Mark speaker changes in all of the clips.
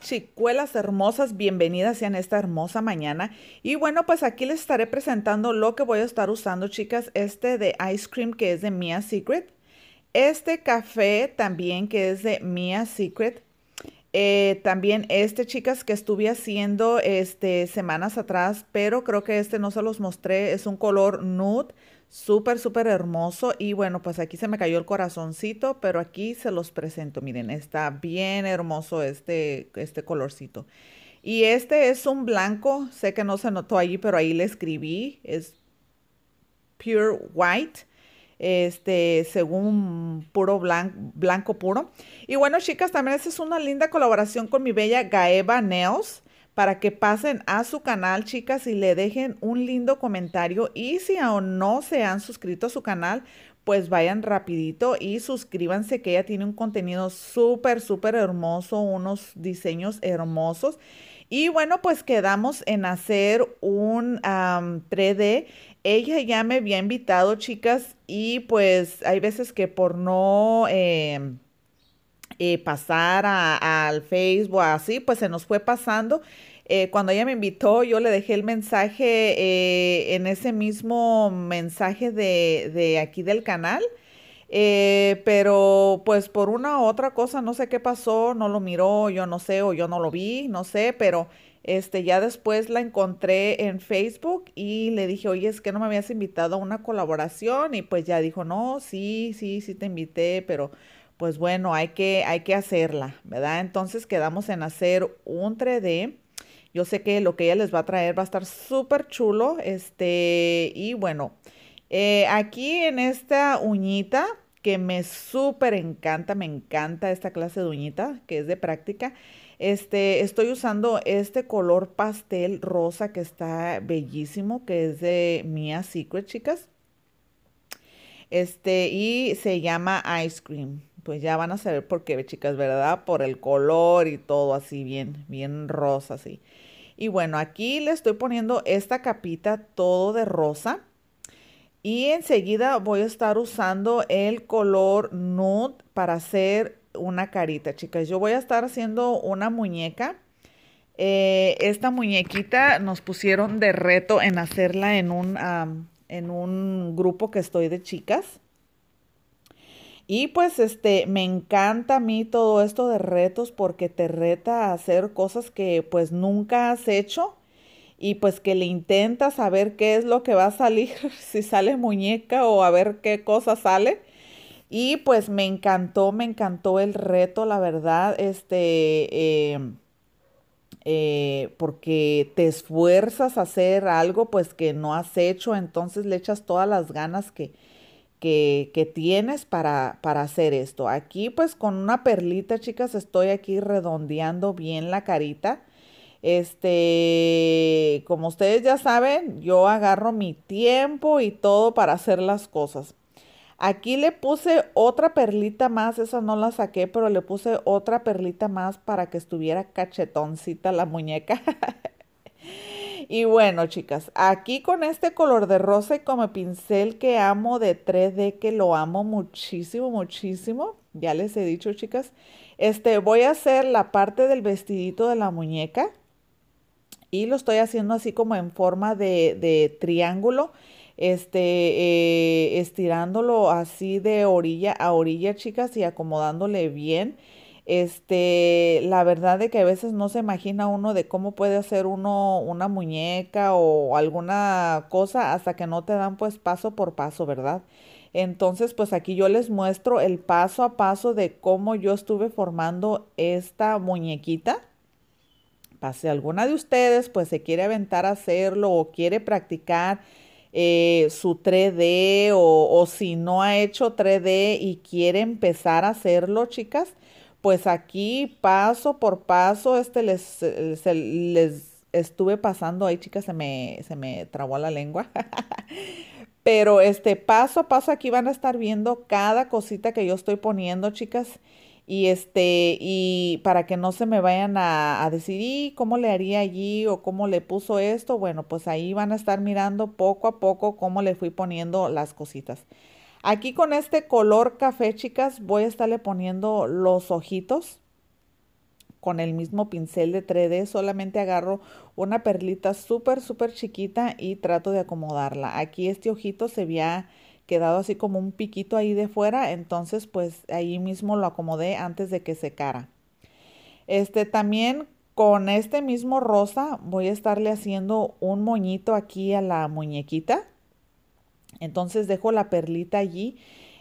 Speaker 1: chicuelas hermosas? Bienvenidas en esta hermosa mañana. Y bueno, pues aquí les estaré presentando lo que voy a estar usando, chicas. Este de Ice Cream que es de Mia Secret. Este café también que es de Mia Secret. Eh, también este, chicas, que estuve haciendo este, semanas atrás, pero creo que este no se los mostré. Es un color nude, súper, súper hermoso. Y bueno, pues aquí se me cayó el corazoncito, pero aquí se los presento. Miren, está bien hermoso este, este colorcito. Y este es un blanco, sé que no se notó allí, pero ahí le escribí. Es Pure White este, según puro blanco, blanco puro. Y bueno, chicas, también esta es una linda colaboración con mi bella Gaeva Neos. para que pasen a su canal, chicas, y le dejen un lindo comentario. Y si aún no se han suscrito a su canal, pues vayan rapidito y suscríbanse que ella tiene un contenido súper, súper hermoso, unos diseños hermosos. Y bueno, pues quedamos en hacer un 3D ella ya me había invitado, chicas, y pues hay veces que por no eh, eh, pasar al Facebook, así, pues se nos fue pasando. Eh, cuando ella me invitó, yo le dejé el mensaje en ese mismo mensaje de, aquí del canal. pero pues por una u otra cosa, no sé qué pasó, no lo miró, yo no sé, o yo no lo vi, no sé, pero este, ya después la encontré en Facebook y le dije, oye, es que no me habías invitado a una colaboración y pues ya dijo, no, sí, sí, sí te invité, pero pues bueno, hay que, hay que hacerla, ¿verdad? Entonces quedamos en hacer un 3D. Yo sé que lo que ella les va a traer va a estar súper chulo, este, y bueno, eh, aquí en esta uñita que me súper encanta, me encanta esta clase de uñita que es de práctica. Este, estoy usando este color pastel rosa que está bellísimo, que es de Mia Secret, chicas. Este, y se llama Ice Cream. Pues ya van a saber por qué, chicas, ¿verdad? Por el color y todo así bien, bien rosa, así. Y bueno, aquí le estoy poniendo esta capita todo de rosa. Y enseguida voy a estar usando el color Nude para hacer una carita, chicas. Yo voy a estar haciendo una muñeca. Eh, esta muñequita nos pusieron de reto en hacerla en un, en un grupo que estoy de chicas. Y pues este, me encanta a mí todo esto de retos porque te reta a hacer cosas que pues nunca has hecho y pues que le intentas saber qué es lo que va a salir, si sale muñeca o a ver qué cosa sale. Y pues me encantó, me encantó el reto, la verdad, este, em, eh, porque te esfuerzas a hacer algo pues que no has hecho, entonces le echas todas las ganas que, que, tienes para, para hacer esto. Aquí pues con una perlita, chicas, estoy aquí redondeando bien la carita. Este, como ustedes ya saben, yo agarro mi tiempo y todo para hacer las cosas. Aquí le puse otra perlita más, esa no la saqué, pero le puse otra perlita más para que estuviera cachetoncita la muñeca. y bueno, chicas, aquí con este color de rosa y como pincel que amo de 3D, que lo amo muchísimo, muchísimo, ya les he dicho, chicas, este, voy a hacer la parte del vestidito de la muñeca y lo estoy haciendo así como en forma de, de triángulo este, eh, estirándolo así de orilla a orilla, chicas, y acomodándole bien. Este, la verdad de que a veces no se imagina uno de cómo puede hacer uno una muñeca o alguna cosa hasta que no te dan pues paso por paso, ¿verdad? Entonces, pues aquí yo les muestro el paso a paso de cómo yo estuve formando esta muñequita. Pase si alguna de ustedes pues se quiere aventar a hacerlo o quiere practicar eh, su 3D o, si no ha hecho 3D y quiere empezar a hacerlo, chicas, pues aquí paso por paso, este les, eh, les estuve pasando, ahí chicas se me, se me trabó la lengua, pero este paso a paso aquí van a estar viendo cada cosita que yo estoy poniendo, chicas, y este y para que no se me vayan a, decir cómo le haría allí o cómo le puso esto bueno pues ahí van a estar mirando poco a poco cómo le fui poniendo las cositas aquí con este color café chicas voy a estarle poniendo los ojitos con el mismo pincel de 3D solamente agarro una perlita súper súper chiquita y trato de acomodarla aquí este ojito se veía quedado así como un piquito ahí de fuera, entonces pues ahí mismo lo acomodé antes de que secara. Este también con este mismo rosa voy a estarle haciendo un moñito aquí a la muñequita. Entonces dejo la perlita allí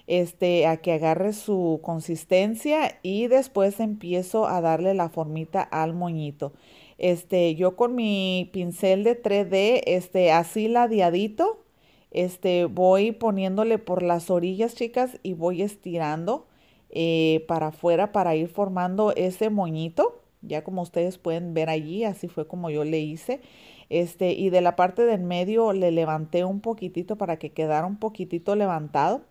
Speaker 1: este, a que agarre su consistencia y después empiezo a darle la formita al moñito. Este, yo con mi pincel de 3D, este, así ladeadito, este, voy poniéndole por las orillas, chicas, y voy estirando eh, para afuera para ir formando ese moñito. Ya como ustedes pueden ver allí, así fue como yo le hice. Este, y de la parte del medio le levanté un poquitito para que quedara un poquitito levantado.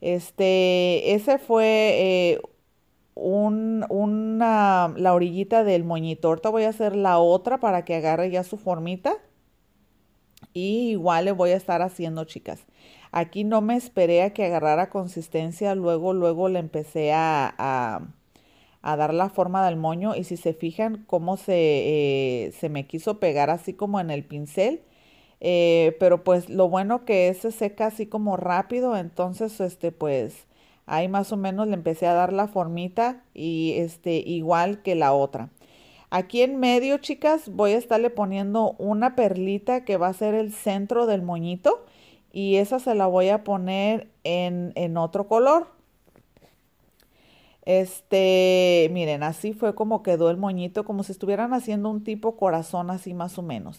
Speaker 1: Este, ese fue eh, una, la orillita del moñito. Ahorita voy a hacer la otra para que agarre ya su formita. Y igual le voy a estar haciendo, chicas. Aquí no me esperé a que agarrara consistencia, luego, luego le empecé a, a, dar la forma del moño y si se fijan cómo se, eh, se me quiso pegar así como en el pincel, eh, pero pues lo bueno que se seca así como rápido, entonces este pues ahí más o menos le empecé a dar la formita y este igual que la otra. Aquí en medio, chicas, voy a estarle poniendo una perlita que va a ser el centro del moñito y esa se la voy a poner en, otro color. Este, miren, así fue como quedó el moñito, como si estuvieran haciendo un tipo corazón así más o menos.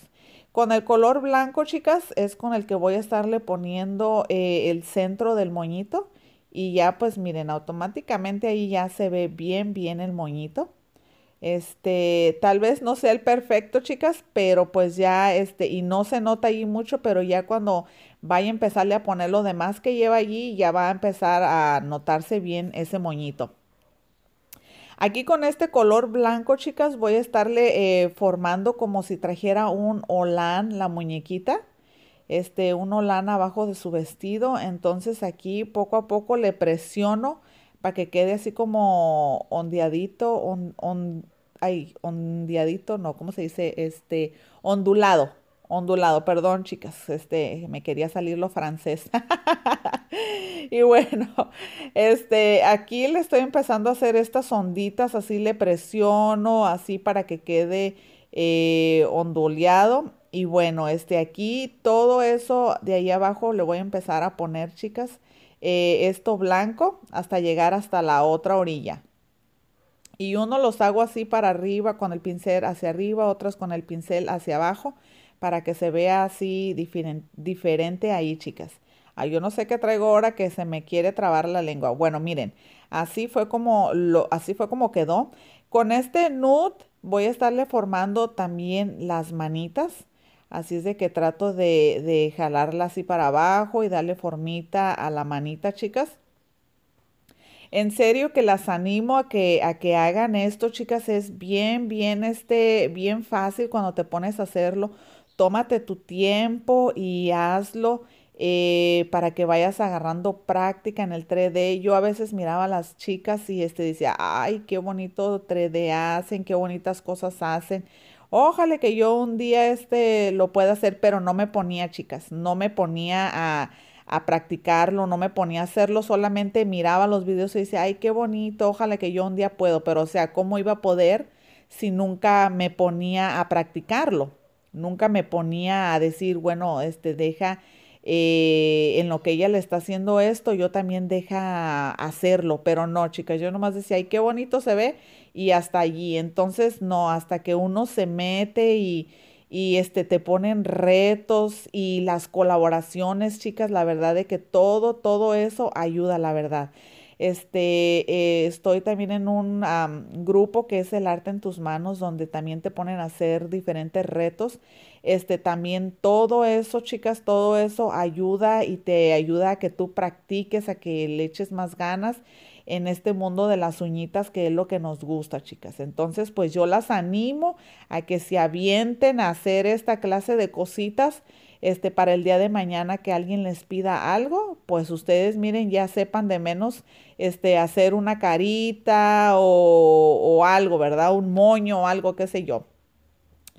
Speaker 1: Con el color blanco, chicas, es con el que voy a estarle poniendo eh, el centro del moñito. Y ya, pues miren, automáticamente ahí ya se ve bien, bien el moñito. Este, tal vez no sea el perfecto, chicas, pero pues ya, este, y no se nota allí mucho, pero ya cuando vaya a empezarle a poner lo demás que lleva allí, ya va a empezar a notarse bien ese moñito. Aquí con este color blanco, chicas, voy a estarle eh, formando como si trajera un olán la muñequita. Este, un olán abajo de su vestido. Entonces aquí poco a poco le presiono para que quede así como ondeadito, on, on, ay, ondeadito, no, ¿cómo se dice? Este, ondulado, ondulado, perdón chicas, este, me quería salir lo francés. y bueno, este, aquí le estoy empezando a hacer estas onditas, así le presiono, así para que quede ondulado eh, onduleado. Y bueno, este, aquí todo eso de ahí abajo le voy a empezar a poner, chicas, eh, esto blanco hasta llegar hasta la otra orilla. Y uno los hago así para arriba con el pincel hacia arriba, otros con el pincel hacia abajo para que se vea así diferente ahí, chicas. yo no sé qué traigo ahora que se me quiere trabar la lengua. Bueno, miren, así fue como lo, así fue como quedó. Con este nude voy a estarle formando también las manitas Así es de que trato de, de jalarla así para abajo y darle formita a la manita, chicas. En serio que las animo a que, a que hagan esto, chicas. Es bien, bien, este, bien fácil cuando te pones a hacerlo. Tómate tu tiempo y hazlo eh, para que vayas agarrando práctica en el 3D. Yo a veces miraba a las chicas y este decía, ay, qué bonito 3D hacen, qué bonitas cosas hacen. Ojalá que yo un día este lo pueda hacer, pero no me ponía, chicas, no me ponía a, a practicarlo, no me ponía a hacerlo, solamente miraba los videos y decía, ay, qué bonito, ojalá que yo un día puedo, pero o sea, ¿cómo iba a poder si nunca me ponía a practicarlo? Nunca me ponía a decir, bueno, este, deja eh, en lo que ella le está haciendo esto, yo también deja hacerlo, pero no, chicas, yo nomás decía, ay, qué bonito se ve y hasta allí. Entonces, no, hasta que uno se mete y, y este, te ponen retos y las colaboraciones, chicas, la verdad de que todo, todo eso ayuda, la verdad. Este, eh, estoy también en un grupo que es el arte en tus manos, donde también te ponen a hacer diferentes retos. Este, también todo eso, chicas, todo eso ayuda y te ayuda a que tú practiques, a que le eches más ganas en este mundo de las uñitas, que es lo que nos gusta, chicas. Entonces, pues yo las animo a que se avienten a hacer esta clase de cositas este, para el día de mañana que alguien les pida algo, pues ustedes miren, ya sepan de menos este, hacer una carita o, o algo, ¿verdad? Un moño o algo, qué sé yo.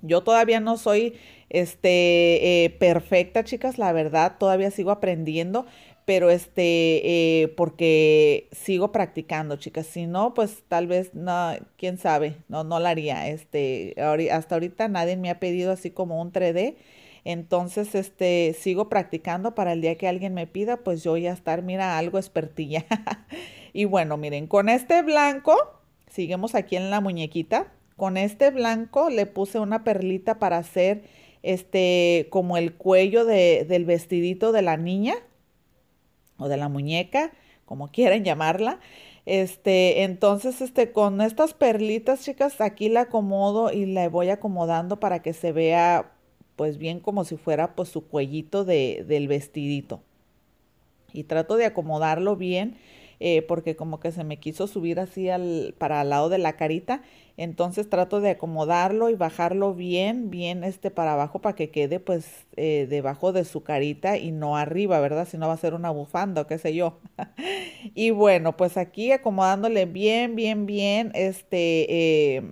Speaker 1: Yo todavía no soy este, eh, perfecta, chicas, la verdad, todavía sigo aprendiendo, pero este, eh, porque sigo practicando, chicas. Si no, pues tal vez, no, quién sabe, no, no la haría. Este, hasta ahorita nadie me ha pedido así como un 3D. Entonces, este, sigo practicando para el día que alguien me pida, pues yo ya estar, mira, algo espertilla. y bueno, miren, con este blanco, seguimos aquí en la muñequita, con este blanco le puse una perlita para hacer este, como el cuello del vestidito de la niña o de la muñeca, como quieran llamarla. Este, entonces, este, con estas perlitas, chicas, aquí la acomodo y la voy acomodando para que se vea pues bien como si fuera pues su cuellito de, del vestidito. Y trato de acomodarlo bien eh, porque como que se me quiso subir así al, para al lado de la carita. Entonces trato de acomodarlo y bajarlo bien, bien este para abajo para que quede pues eh, debajo de su carita y no arriba, ¿verdad? Si no va a ser una bufanda o qué sé yo. y bueno, pues aquí acomodándole bien, bien, bien, este... Eh,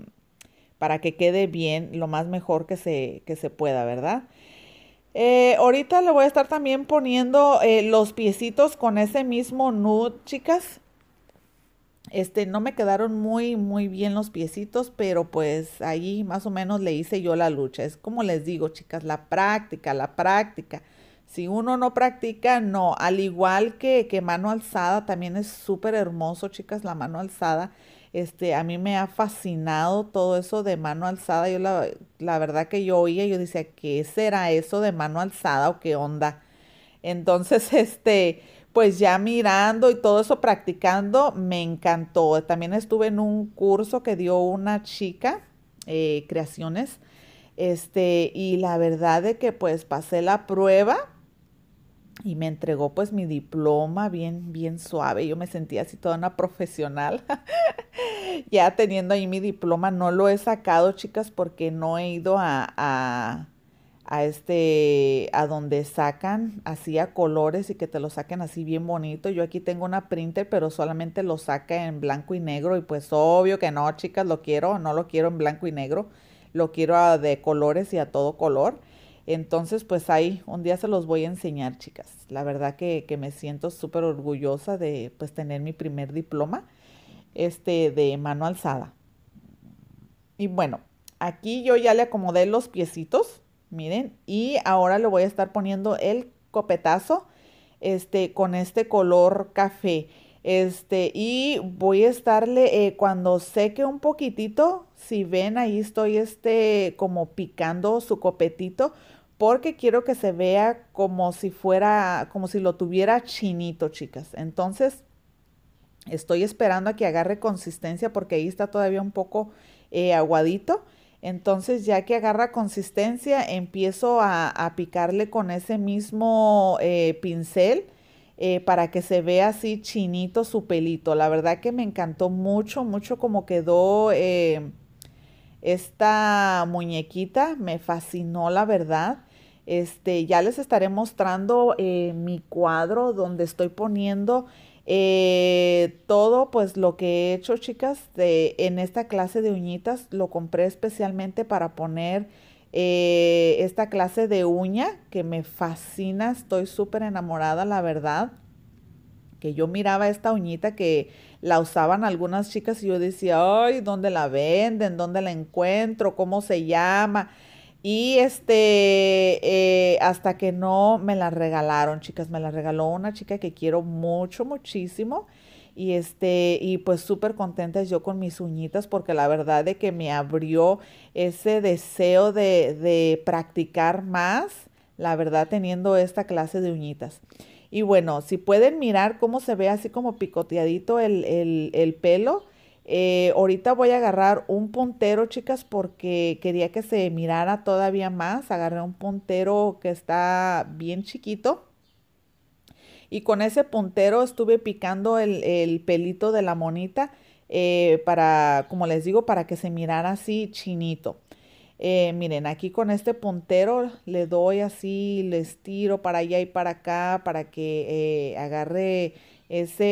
Speaker 1: para que quede bien, lo más mejor que se, se pueda, ¿verdad? Eh, ahorita le voy a estar también poniendo eh, los piecitos con ese mismo nude, chicas. Este, no me quedaron muy, muy bien los piecitos, pero pues ahí más o menos le hice yo la lucha. Es como les digo, chicas, la práctica, la práctica. Si uno no practica, no. Al igual que, que mano alzada, también es súper hermoso, chicas, la mano alzada. Este, a mí me ha fascinado todo eso de mano alzada. Yo la, verdad que yo oía, yo decía, ¿qué será eso de mano alzada o qué onda? Entonces, este, pues ya mirando y todo eso practicando, me encantó. También estuve en un curso que dio una chica, eh, creaciones, este, y la verdad de que pues pasé la prueba y me entregó pues mi diploma bien, bien suave. Yo me sentía así toda una profesional. ya teniendo ahí mi diploma, no lo he sacado, chicas, porque no he ido a, a, este, a donde sacan así a colores y que te lo saquen así bien bonito. Yo aquí tengo una printer, pero solamente lo saca en blanco y negro y pues obvio que no, chicas, lo quiero, no lo quiero en blanco y negro, lo quiero de colores y a todo color. Entonces, pues ahí, un día se los voy a enseñar, chicas. La verdad que, me siento súper orgullosa de pues tener mi primer diploma este, de mano alzada. Y bueno, aquí yo ya le acomodé los piecitos, miren, y ahora le voy a estar poniendo el copetazo este, con este color café. Este, y voy a estarle, eh, cuando seque un poquitito, si ven ahí estoy este, como picando su copetito, porque quiero que se vea como si fuera, como si lo tuviera chinito, chicas. Entonces, estoy esperando a que agarre consistencia porque ahí está todavía un poco eh, aguadito. Entonces, ya que agarra consistencia, empiezo a, picarle con ese mismo eh, pincel. Eh, para que se vea así chinito su pelito. La verdad que me encantó mucho, mucho como quedó esta muñequita. Me fascinó, la verdad. Este, ya les estaré mostrando eh, mi cuadro donde estoy poniendo eh, todo pues lo que he hecho, chicas, de, en esta clase de uñitas lo compré especialmente para poner eh, esta clase de uña que me fascina, estoy súper enamorada, la verdad. Que yo miraba esta uñita que la usaban algunas chicas y yo decía, ay, ¿dónde la venden? ¿Dónde la encuentro? ¿Cómo se llama? Y este, eh, hasta que no me la regalaron, chicas, me la regaló una chica que quiero mucho, muchísimo. Y este, y pues súper contenta yo con mis uñitas, porque la verdad de que me abrió ese deseo de, de practicar más, la verdad, teniendo esta clase de uñitas. Y bueno, si pueden mirar cómo se ve así como picoteadito el, el, el pelo, eh, ahorita voy a agarrar un puntero, chicas, porque quería que se mirara todavía más. Agarré un puntero que está bien chiquito. Y con ese puntero estuve picando el, pelito de la monita eh, para, como les digo, para que se mirara así chinito. Eh, miren, aquí con este puntero le doy así, le estiro para allá y para acá para que agarre ese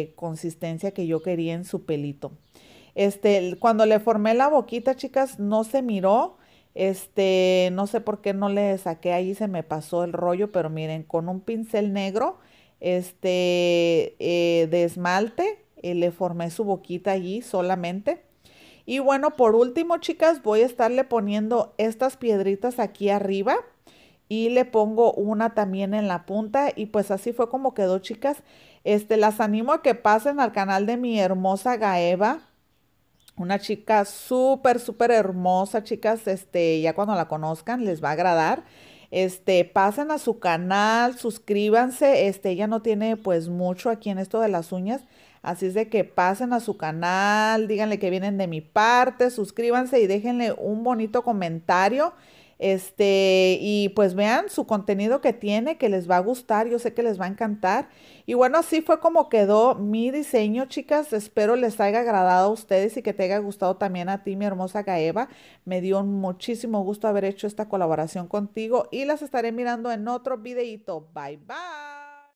Speaker 1: eh, consistencia que yo quería en su pelito. Este, cuando le formé la boquita, chicas, no se miró. Este, no sé por qué no le saqué ahí, se me pasó el rollo, pero miren, con un pincel negro, este, eh, de esmalte, eh, le formé su boquita allí solamente. Y bueno, por último, chicas, voy a estarle poniendo estas piedritas aquí arriba y le pongo una también en la punta y pues así fue como quedó chicas. Este, las animo a que pasen al canal de mi hermosa Gaeva, una chica súper, súper hermosa, chicas, este, ya cuando la conozcan les va a agradar. Este, pasen a su canal, suscríbanse, este, ella no tiene pues mucho aquí en esto de las uñas, así es de que pasen a su canal, díganle que vienen de mi parte, suscríbanse y déjenle un bonito comentario. Este, y pues vean su contenido que tiene, que les va a gustar, yo sé que les va a encantar. Y bueno, así fue como quedó mi diseño, chicas. Espero les haya agradado a ustedes y que te haya gustado también a ti, mi hermosa Gaeva. Me dio muchísimo gusto haber hecho esta colaboración contigo y las estaré mirando en otro videito. Bye, bye.